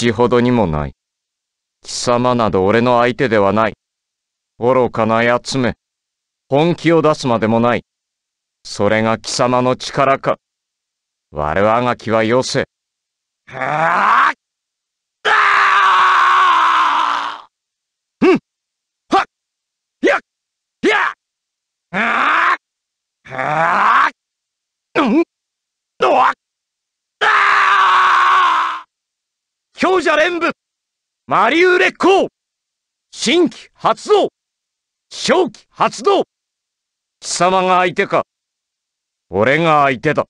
死ほどにもない。貴様など俺の相手ではない。愚かな奴め。本気を出すまでもない。それが貴様の力か。我あがきはよせ。はああ強者連部ウ竜烈光新規発動正規発動貴様が相手か俺が相手だ。